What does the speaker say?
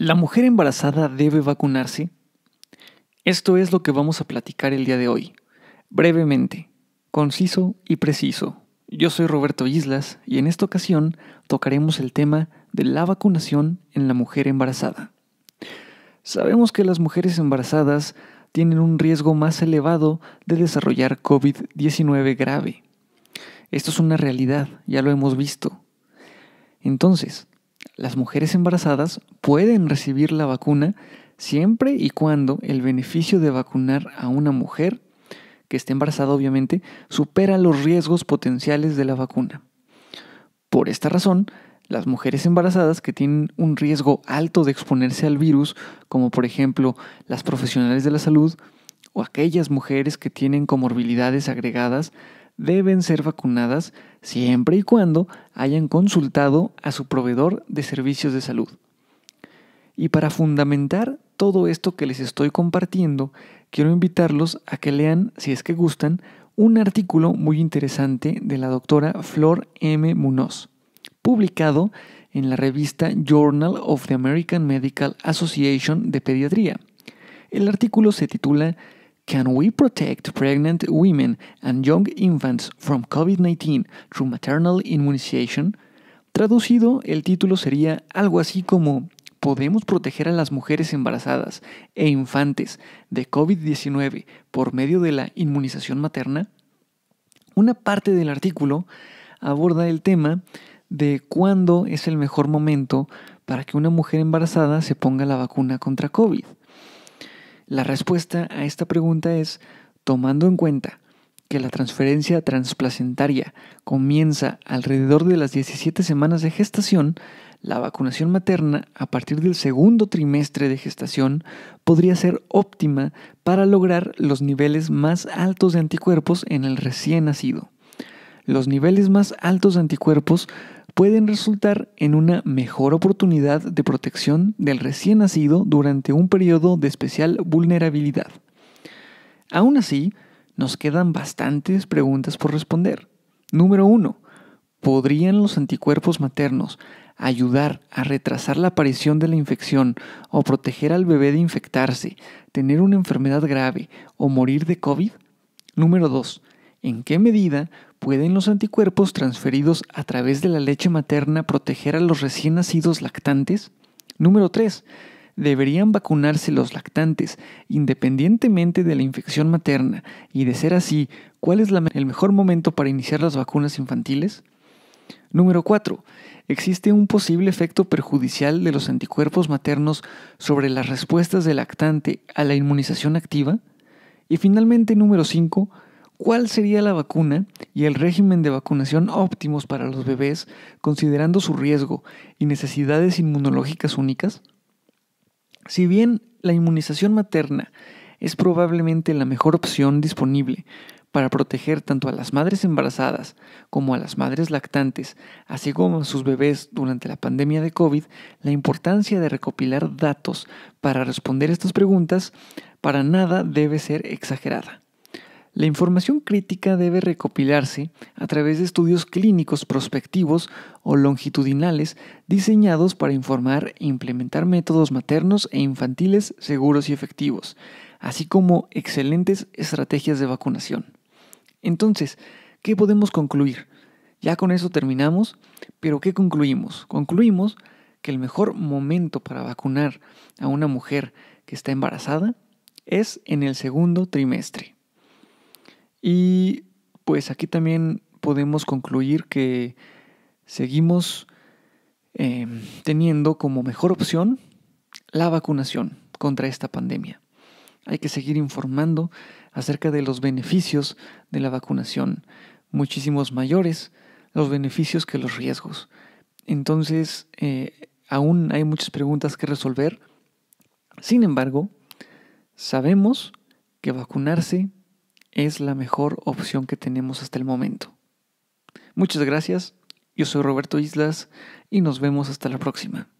¿La mujer embarazada debe vacunarse? Esto es lo que vamos a platicar el día de hoy, brevemente, conciso y preciso. Yo soy Roberto Islas y en esta ocasión tocaremos el tema de la vacunación en la mujer embarazada. Sabemos que las mujeres embarazadas tienen un riesgo más elevado de desarrollar COVID-19 grave. Esto es una realidad, ya lo hemos visto. Entonces, las mujeres embarazadas pueden recibir la vacuna siempre y cuando el beneficio de vacunar a una mujer que esté embarazada obviamente supera los riesgos potenciales de la vacuna. Por esta razón, las mujeres embarazadas que tienen un riesgo alto de exponerse al virus, como por ejemplo las profesionales de la salud, o aquellas mujeres que tienen comorbilidades agregadas deben ser vacunadas siempre y cuando hayan consultado a su proveedor de servicios de salud. Y para fundamentar todo esto que les estoy compartiendo, quiero invitarlos a que lean, si es que gustan, un artículo muy interesante de la doctora Flor M. Munoz, publicado en la revista Journal of the American Medical Association de Pediatría. El artículo se titula Can we protect pregnant women and young infants from COVID-19 through maternal immunization? Traducido, el título sería algo así como ¿Podemos proteger a las mujeres embarazadas e infantes de COVID-19 por medio de la inmunización materna? Una parte del artículo aborda el tema de cuándo es el mejor momento para que una mujer embarazada se ponga la vacuna contra COVID. La respuesta a esta pregunta es, tomando en cuenta que la transferencia transplacentaria comienza alrededor de las 17 semanas de gestación, la vacunación materna a partir del segundo trimestre de gestación podría ser óptima para lograr los niveles más altos de anticuerpos en el recién nacido. Los niveles más altos de anticuerpos pueden resultar en una mejor oportunidad de protección del recién nacido durante un periodo de especial vulnerabilidad. Aún así, nos quedan bastantes preguntas por responder. Número 1. ¿Podrían los anticuerpos maternos ayudar a retrasar la aparición de la infección o proteger al bebé de infectarse, tener una enfermedad grave o morir de COVID? Número 2. ¿En qué medida pueden los anticuerpos transferidos a través de la leche materna proteger a los recién nacidos lactantes? Número 3. Deberían vacunarse los lactantes, independientemente de la infección materna, y de ser así, ¿cuál es el mejor momento para iniciar las vacunas infantiles? Número 4. Existe un posible efecto perjudicial de los anticuerpos maternos sobre las respuestas del lactante a la inmunización activa. Y finalmente, número 5 cuál sería la vacuna y el régimen de vacunación óptimos para los bebés considerando su riesgo y necesidades inmunológicas únicas? Si bien la inmunización materna es probablemente la mejor opción disponible para proteger tanto a las madres embarazadas como a las madres lactantes, así como a sus bebés durante la pandemia de COVID, la importancia de recopilar datos para responder estas preguntas para nada debe ser exagerada. La información crítica debe recopilarse a través de estudios clínicos prospectivos o longitudinales diseñados para informar e implementar métodos maternos e infantiles seguros y efectivos, así como excelentes estrategias de vacunación. Entonces, ¿qué podemos concluir? Ya con eso terminamos, pero ¿qué concluimos? Concluimos que el mejor momento para vacunar a una mujer que está embarazada es en el segundo trimestre. Y pues aquí también podemos concluir que seguimos eh, teniendo como mejor opción la vacunación contra esta pandemia. Hay que seguir informando acerca de los beneficios de la vacunación, muchísimos mayores los beneficios que los riesgos. Entonces, eh, aún hay muchas preguntas que resolver. Sin embargo, sabemos que vacunarse es la mejor opción que tenemos hasta el momento. Muchas gracias, yo soy Roberto Islas y nos vemos hasta la próxima.